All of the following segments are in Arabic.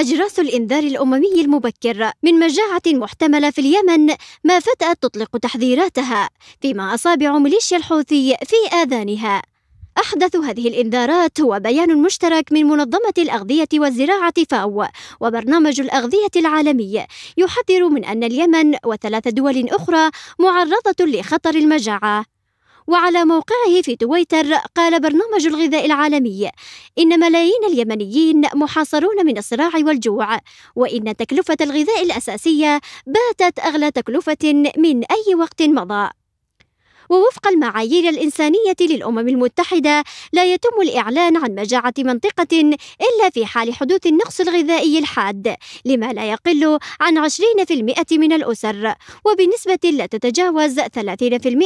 أجراس الإنذار الأممي المبكر من مجاعة محتملة في اليمن ما فتأت تطلق تحذيراتها فيما أصابع ميليشيا الحوثي في آذانها أحدث هذه الإنذارات هو بيان مشترك من منظمة الأغذية والزراعة فاو وبرنامج الأغذية العالمي يحذر من أن اليمن وثلاث دول أخرى معرضة لخطر المجاعة وعلى موقعه في تويتر قال برنامج الغذاء العالمي إن ملايين اليمنيين محاصرون من الصراع والجوع وإن تكلفة الغذاء الأساسية باتت أغلى تكلفة من أي وقت مضى ووفق المعايير الإنسانية للأمم المتحدة لا يتم الإعلان عن مجاعة منطقة إلا في حال حدوث النقص الغذائي الحاد لما لا يقل عن 20% من الأسر وبنسبة لا تتجاوز 30%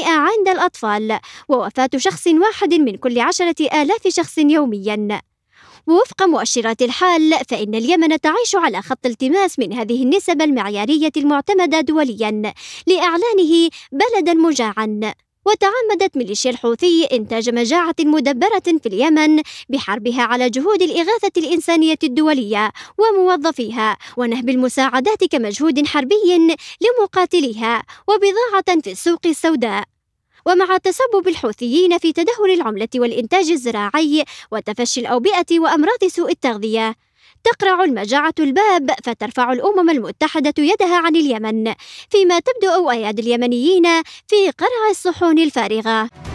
عند الأطفال ووفاة شخص واحد من كل عشرة آلاف شخص يومياً ووفق مؤشرات الحال فإن اليمن تعيش على خط التماس من هذه النسب المعيارية المعتمدة دوليا لإعلانه بلدا مجاعا وتعمدت ميليشيا الحوثي إنتاج مجاعة مدبرة في اليمن بحربها على جهود الإغاثة الإنسانية الدولية وموظفيها ونهب المساعدات كمجهود حربي لمقاتليها وبضاعة في السوق السوداء ومع تسبب الحوثيين في تدهور العملة والإنتاج الزراعي وتفشي الأوبئة وأمراض سوء التغذية تقرع المجاعة الباب فترفع الأمم المتحدة يدها عن اليمن فيما تبدأ أيادي اليمنيين في قرع الصحون الفارغة